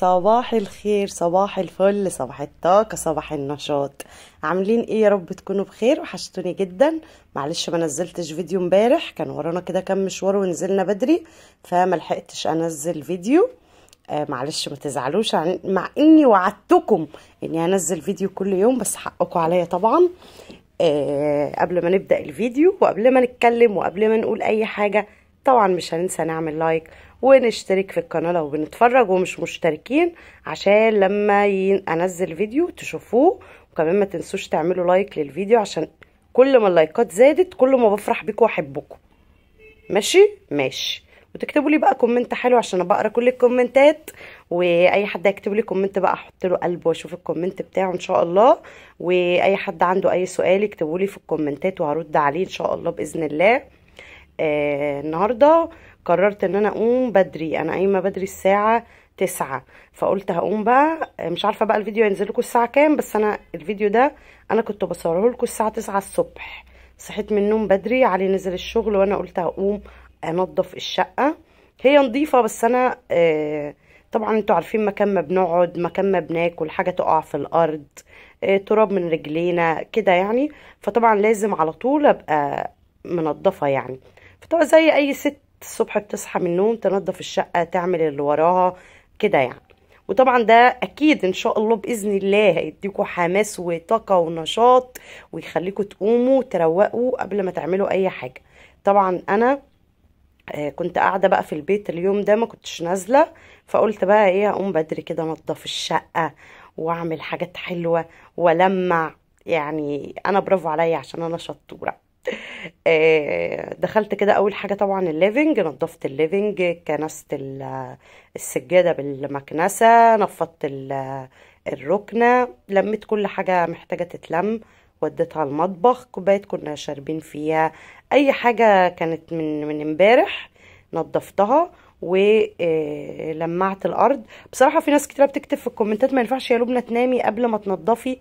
صباح الخير صباح الفل صباح الطاقة صباح النشاط عاملين ايه يا رب تكونوا بخير وحشتوني جدا معلش ما نزلتش فيديو امبارح كان ورانا كده كام مشوار ونزلنا بدري فما لحقتش انزل فيديو آه معلش ما تزعلوش عن... مع اني وعدتكم اني هنزل فيديو كل يوم بس حقكم عليا طبعا آه قبل ما نبدا الفيديو وقبل ما نتكلم وقبل ما نقول اي حاجه طبعا مش هننسى نعمل لايك ونشترك في القناه لو بنتفرج ومش مشتركين عشان لما انزل فيديو تشوفوه وكمان ما تنسوش تعملوا لايك للفيديو عشان كل ما اللايكات زادت كل ما بفرح بيكم واحبكم ماشي ماشي وتكتبوا لي بقى كومنت حلو عشان بقرا كل الكومنتات واي حد هيكتب لي كومنت بقى احط له قلب واشوف الكومنت بتاعه ان شاء الله واي حد عنده اي سؤال اكتبوا لي في الكومنتات وهرد عليه ان شاء الله باذن الله آه، النهارده قررت ان انا اقوم بدري انا قايمه بدري الساعه تسعة فقلت هقوم بقى آه، مش عارفه بقى الفيديو هينزل لكم الساعه كام بس انا الفيديو ده انا كنت بصوره لكم الساعه تسعة الصبح صحيت من النوم بدري علي نزل الشغل وانا قلت هقوم انضف الشقه هي نظيفه بس انا آه، طبعا انتوا عارفين مكان ما بنقعد مكان ما بناكل حاجه تقع في الارض تراب من رجلينا كده يعني فطبعا لازم على طول ابقى منضفه يعني بتوع زي اي ست الصبح بتصحى من النوم تنظف الشقه تعمل اللي وراها كده يعني وطبعا ده اكيد ان شاء الله باذن الله هيديكوا حماس وطاقه ونشاط ويخليكوا تقوموا تروقوا قبل ما تعملوا اي حاجه طبعا انا آه، كنت قاعده بقى في البيت اليوم ده ما كنتش نازله فقلت بقى ايه اقوم بدري كده انضف الشقه واعمل حاجات حلوه ولمع يعني انا برافو عليا عشان انا شطوره آه، دخلت كده اول حاجه طبعا الليفنج نظفت الليفنج كنست السجاده بالمكنسه نفضت الركنه لميت كل حاجه محتاجه تتلم وديتها المطبخ كوبايه كنا شاربين فيها اي حاجه كانت من من امبارح نظفتها ولمعت آه، الارض بصراحه في ناس كتير بتكتب في الكومنتات ما ينفعش يا لبنى تنامي قبل ما تنضفي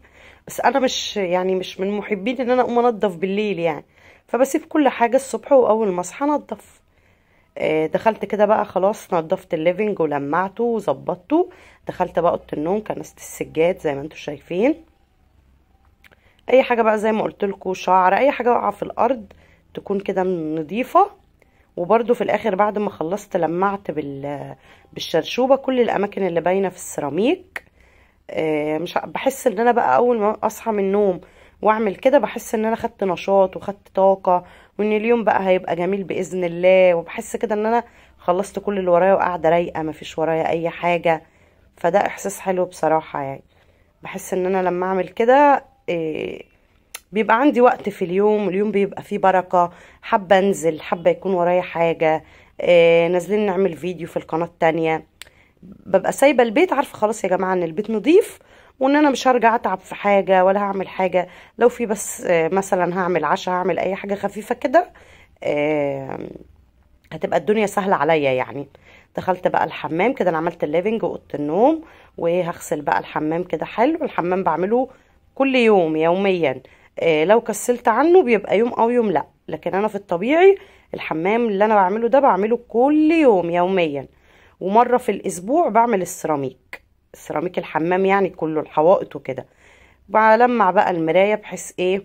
بس انا مش يعني مش من محبين ان انا اقوم انضف بالليل يعني فبسيب كل حاجة الصبح وأول ما أصحى أنضف آه، دخلت كده بقى خلاص نضفت الليفينج ولمعته وظبطته دخلت بقى اوضه النوم كنست السجاد زي ما انتم شايفين اي حاجه بقى زي ما قلت لكم شعر اي حاجه واقعه في الارض تكون كده نظيفه وبرده في الاخر بعد ما خلصت لمعت بال بالشرشوبه كل الاماكن اللي باينه في السيراميك آه، مش بحس ان انا بقى اول ما اصحى من النوم واعمل كده بحس ان انا خدت نشاط وخدت طاقه وان اليوم بقى هيبقى جميل باذن الله وبحس كده ان انا خلصت كل اللي ورايا وقاعده رايقه مفيش ورايا اي حاجه فده احساس حلو بصراحه يعني بحس ان انا لما اعمل كده إيه بيبقى عندي وقت في اليوم اليوم بيبقى فيه بركه حابه انزل حابه يكون ورايا حاجه إيه نازلين نعمل فيديو في القناه التانية ببقى سايبه البيت عارفه خلاص يا جماعه ان البيت نضيف وان انا مش هرجع اتعب في حاجه ولا هعمل حاجه لو في بس آه، مثلا هعمل عشاء هعمل اي حاجه خفيفه كده هتبقى الدنيا سهله عليا يعني دخلت بقى الحمام كده انا عملت الليفنج واوضه النوم وهغسل بقى الحمام كده حلو الحمام بعمله كل يوم يوميا آه، لو كسلت عنه بيبقى يوم او يوم لا لكن انا في الطبيعي الحمام اللي انا بعمله ده بعمله كل يوم يوميا ومره في الاسبوع بعمل السيراميك سيراميك الحمام يعني كله الحوائط وكده بلمع بقى المرايه بحيث ايه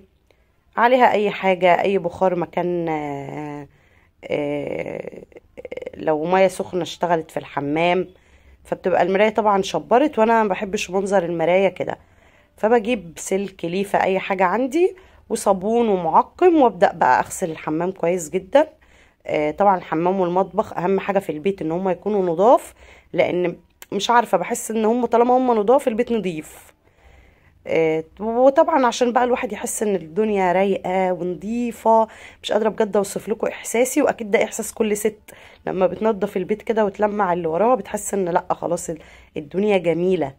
عليها اي حاجه اي بخار مكان آآ آه، آآ آه، لو ميه سخنه اشتغلت في الحمام فبتبقى المرايه طبعا شبرت وانا ما بحبش منظر المرايه كده فبجيب سلك ليفه اي حاجه عندي وصابون ومعقم وابدا بقى اغسل الحمام كويس جدا آه، طبعا الحمام والمطبخ اهم حاجه في البيت ان هم يكونوا نضاف لان مش عارفه بحس ان هم طالما هم نضاف البيت نضيف آه، وطبعا عشان بقى الواحد يحس ان الدنيا رايقه ونضيفه مش قادره بجد اوصف لكم احساسي واكيد ده احساس كل ست لما بتنضف البيت كده وتلمع اللي وراها بتحس ان لا خلاص الدنيا جميله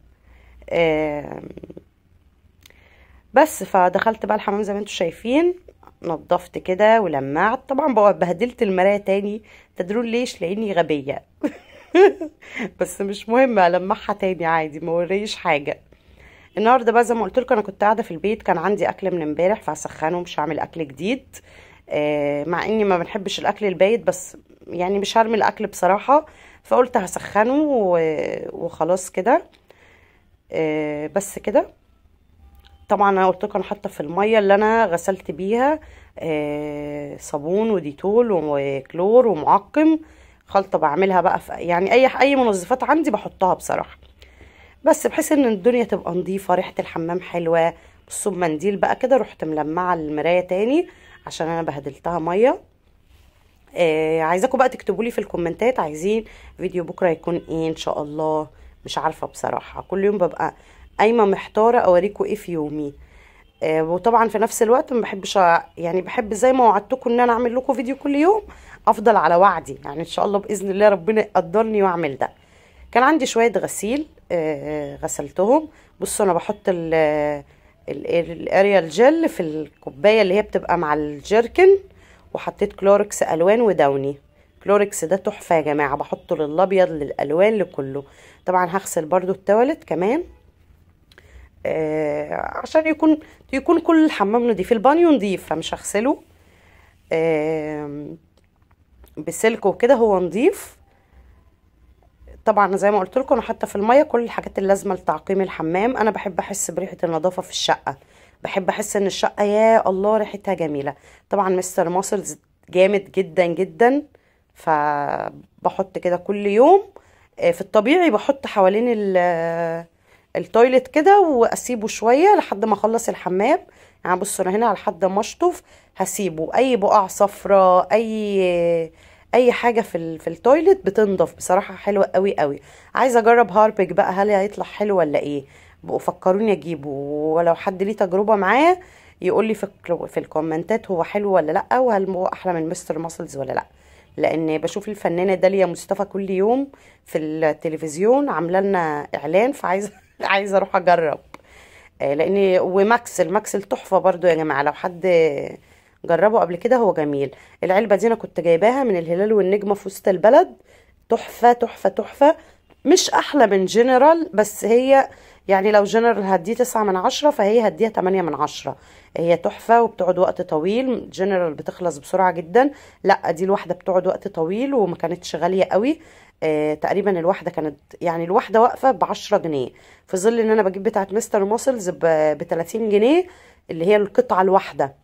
آه، بس فدخلت بقى الحمام زي ما انتم شايفين نضفت كده ولمعت طبعا بهدلت المرايه تاني تدرون ليش لاني غبيه بس مش مهم ألمعها تاني عادي ما وريش حاجة النهارده بقى زي ما قلت لكم انا كنت قاعده في البيت كان عندي اكل من امبارح فهسخنه مش هعمل اكل جديد آه، مع اني ما بنحبش الاكل البايت بس يعني مش هرمي الاكل بصراحه فقلت هسخنه وخلاص كده آه، بس كده طبعا انا قلت لكم انا حاطه في الميه اللي انا غسلت بيها آه، صابون وديتول وكلور ومعقم خلطه بعملها بقى في يعني اي اي منظفات عندي بحطها بصراحه بس بحيث ان الدنيا تبقى نظيفه ريحه الحمام حلوه بصوا المنديل بقى كده رحت ملمعه المرايه تاني عشان انا بهدلتها ميه آه عايزاكم بقى تكتبوا لي في الكومنتات عايزين فيديو بكره يكون ايه ان شاء الله مش عارفه بصراحه كل يوم ببقى قايمه محتاره اوريكم ايه في يومي آه وطبعا في نفس الوقت ما بحبش يعني بحب زي ما وعدتكم ان انا اعمل لكم فيديو كل يوم افضل على وعدي يعني ان شاء الله باذن الله ربنا يقدرني واعمل ده كان عندي شويه غسيل آه، آه، غسلتهم بصوا انا بحط الاريال جل في الكوبايه اللي هي بتبقى مع الجيركن وحطيت كلوركس الوان ودوني كلوركس ده تحفه يا جماعه بحطه للابيض للالوان لكله طبعا هغسل برده التواليت كمان آه عشان يكون يكون كل الحمام نضيف البانيو نضيف فمش هغسله آه بسلك وكده هو نظيف طبعا زي ما قلت لكم حتى في الميه كل الحاجات اللازمه لتعقيم الحمام انا بحب احس بريحه النظافه في الشقه بحب احس ان الشقه يا الله ريحتها جميله طبعا مستر ماسلز جامد جدا جدا فبحط كده كل يوم آه، في الطبيعي بحط حوالين التويلت كده واسيبه شويه لحد ما اخلص الحمام يعني بصوا انا هنا لحد ما اشطف هسيبه اي بقع صفراء اي اي حاجه في في التويلت بتنضف بصراحه حلوه قوي قوي عايزه اجرب هاربيك بقى هل هيطلع حلو ولا ايه بقوا فكروني اجيبه ولو حد ليه تجربه معاه يقول لي في في الكومنتات هو حلو ولا لا وهل هو احلى من مستر ماسلز ولا لا لان بشوف الفنانه داليا مصطفى كل يوم في التلفزيون عامله لنا اعلان فعايزه عايزه اروح اجرب آه، لان وماكس الماكس التحفه برضو يا جماعه لو حد جربه قبل كده هو جميل العلبه دي انا كنت جايباها من الهلال والنجمه في وسط البلد تحفه تحفه تحفه مش احلى من جنرال بس هي يعني لو جنرال هديه تسعة من عشرة فهي هديها تمانية من عشرة هي تحفة وبتقعد وقت طويل جنرال بتخلص بسرعة جدا لا دي الواحدة بتقعد وقت طويل وما كانتش غالية قوي آه، تقريبا الواحده كانت يعني الواحده واقفه ب 10 جنيه في ظل ان انا بجيب بتاعه مستر ماسلز ب 30 جنيه اللي هي القطعه الواحده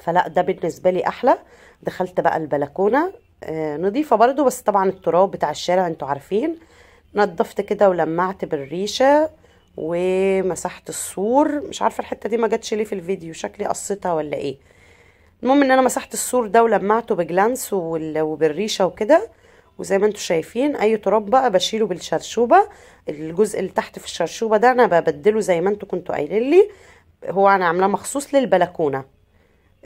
فلا ده بالنسبه لي احلى دخلت بقى البلكونه آه، نضيفة نظيفه برضو بس طبعا التراب بتاع الشارع انتوا عارفين نظفت كده ولمعت بالريشه ومسحت السور مش عارفه الحته دي ما جاتش ليه في الفيديو شكلي قصيتها ولا ايه المهم ان انا مسحت السور ده ولمعته بجلانس وبالريشه وكده وزي ما انتم شايفين اي تراب بقى بشيله بالشرشوبه الجزء اللي تحت في الشرشوبه ده انا ببدله زي ما انتم كنتوا قايلين لي هو انا عاملاه مخصوص للبلكونه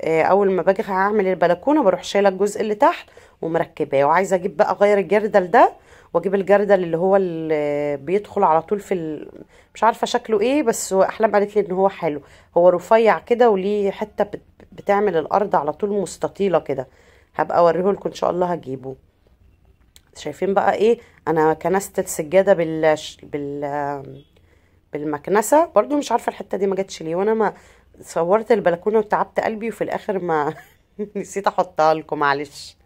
آه، اول ما باجي هعمل البلكونه بروح شايله الجزء اللي تحت ومركباه وعايزه اجيب بقى غير الجردل ده واجيب الجردل اللي هو اللي بيدخل على طول في ال... مش عارفه شكله ايه بس احلام قالت لي ان هو حلو هو رفيع كده وليه حته بتعمل الارض على طول مستطيله كده هبقى اوريه لكم ان شاء الله هجيبه شايفين بقى ايه انا كنست السجاده بال بال بالمكنسه برضو مش عارفه الحته دي ما جاتش ليه وانا ما صورت البلكونه وتعبت قلبي وفي الاخر ما نسيت احطها لكم معلش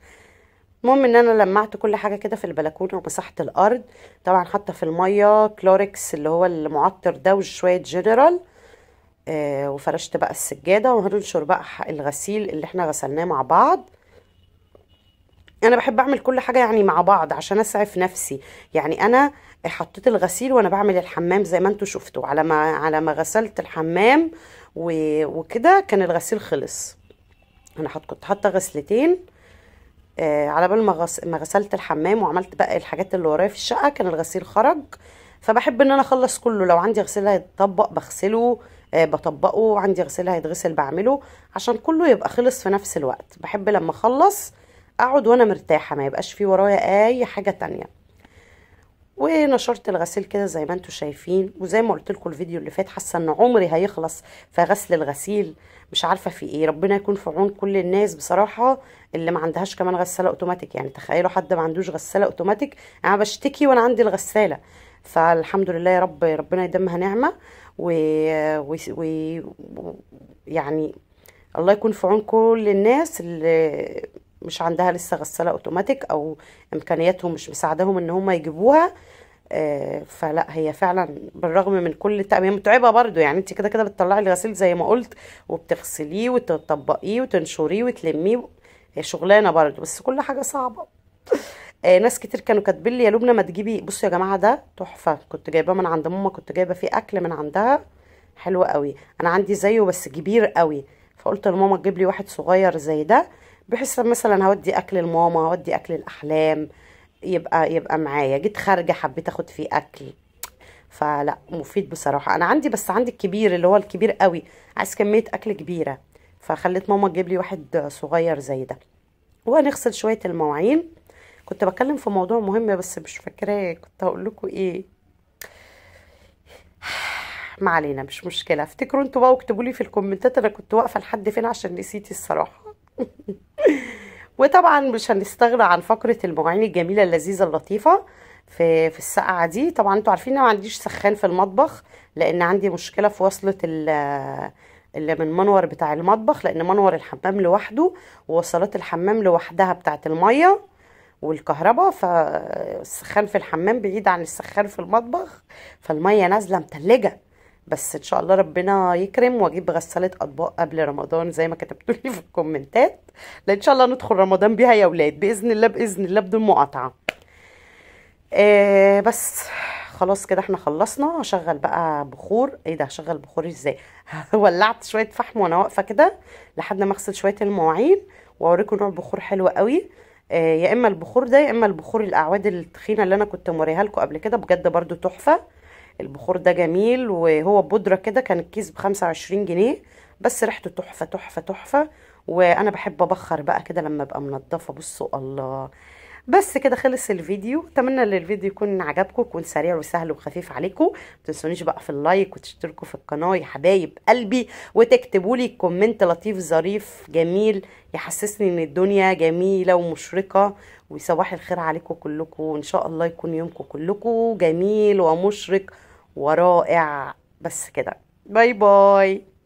المهم ان انا لمعت كل حاجه كده في البلكونه ومسحت الارض طبعا حاطه في الميه كلوركس اللي هو المعطر ده وشويه جنرال آه وفرشت بقى السجاده وهننشر بقى الغسيل اللي احنا غسلناه مع بعض انا بحب اعمل كل حاجه يعني مع بعض عشان اسعف نفسي يعني انا حطيت الغسيل وانا بعمل الحمام زي ما انتم شفتوا على ما على ما غسلت الحمام وكده كان الغسيل خلص انا حط كنت حاطه غسلتين آه على بال ما غسلت الحمام وعملت بقى الحاجات اللي ورايا في الشقه كان الغسيل خرج فبحب ان انا اخلص كله لو عندي غسيل هيتطبق بغسله آه بطبقه عندي غسيل هيتغسل بعمله عشان كله يبقى خلص في نفس الوقت بحب لما اخلص اقعد وانا مرتاحه ما يبقاش في ورايا اي حاجه تانية ونشرت الغسيل كده زي ما انتم شايفين وزي ما قلت لكم الفيديو اللي فات حاسه ان عمري هيخلص في غسل الغسيل مش عارفه في ايه ربنا يكون في عون كل الناس بصراحه اللي ما عندهاش كمان غساله اوتوماتيك يعني تخيلوا حد ما عندوش غساله اوتوماتيك انا بشتكي وانا عندي الغساله فالحمد لله يا رب ربنا يدمها نعمه و... و... و... يعني الله يكون في عون كل الناس اللي مش عندها لسه غساله اوتوماتيك او امكانياتهم مش مساعدهم ان هم يجيبوها آه، فلا هي فعلا بالرغم من كل هي متعبه برضو يعني انت كده كده بتطلعي الغسيل زي ما قلت وبتغسليه وتطبقيه وتنشريه وتلميه هي شغلانه برضو بس كل حاجه صعبه آه ناس كتير كانوا كاتبين لي يا لبنى ما تجيبي بصوا يا جماعه ده تحفه كنت جايباه من عند ماما كنت جايبه فيه اكل من عندها حلو قوي انا عندي زيه بس كبير قوي فقلت لماما تجيب لي واحد صغير زي ده بحس مثلا هودي اكل لماما هودي اكل الاحلام يبقى يبقى معايا جيت خارجه حبيت اخد فيه اكل فلا مفيد بصراحه انا عندي بس عندي الكبير اللي هو الكبير قوي عايز كميه اكل كبيره فخليت ماما تجيب لي واحد صغير زي ده وهنغسل شويه المواعين كنت بتكلم في موضوع مهم بس مش فاكراه كنت هقول لكم ايه ما علينا مش مشكله افتكروا انتوا بقى واكتبوا لي في الكومنتات انا كنت واقفه لحد فين عشان نسيتي الصراحه وطبعا مش هنستغنى عن فقره المواعين الجميله اللذيذه اللطيفه في في السقعه دي طبعا انتوا عارفين انا ما عنديش سخان في المطبخ لان عندي مشكله في وصله اللي من منور بتاع المطبخ لان منور الحمام لوحده ووصلات الحمام لوحدها بتاعه الميه والكهرباء فالسخان في الحمام بعيد عن السخان في المطبخ فالميه نازله متلجه بس ان شاء الله ربنا يكرم واجيب غساله اطباق قبل رمضان زي ما كتبتوا لي في الكومنتات لان شاء الله ندخل رمضان بيها يا اولاد باذن الله باذن الله بدون مقاطعه آه بس خلاص كده احنا خلصنا هشغل بقى بخور ايه ده هشغل بخور ازاي ولعت شويه فحم وانا واقفه كده لحد ما اغسل شويه المواعين واوريكم نوع بخور حلو قوي آه يا اما البخور ده يا اما البخور الاعواد التخينه اللي انا كنت موريها لكم قبل كده بجد برده تحفه البخور ده جميل وهو بودرة كده كان الكيس بخمسة وعشرين جنيه بس ريحته تحفة تحفة تحفة وانا بحب ابخر بقى كده لما ابقى منضفة بصوا الله بس كده خلص الفيديو اتمنى ان الفيديو يكون عجبكم يكون سريع وسهل وخفيف عليكم ما تنسونيش بقى في اللايك وتشتركوا في القناه يا حبايب قلبي وتكتبوا لي كومنت لطيف ظريف جميل يحسسني ان الدنيا جميله ومشرقه ويصبح الخير عليكم كلكم وان شاء الله يكون يومكم كلكم جميل ومشرق ورائع بس كده باي باي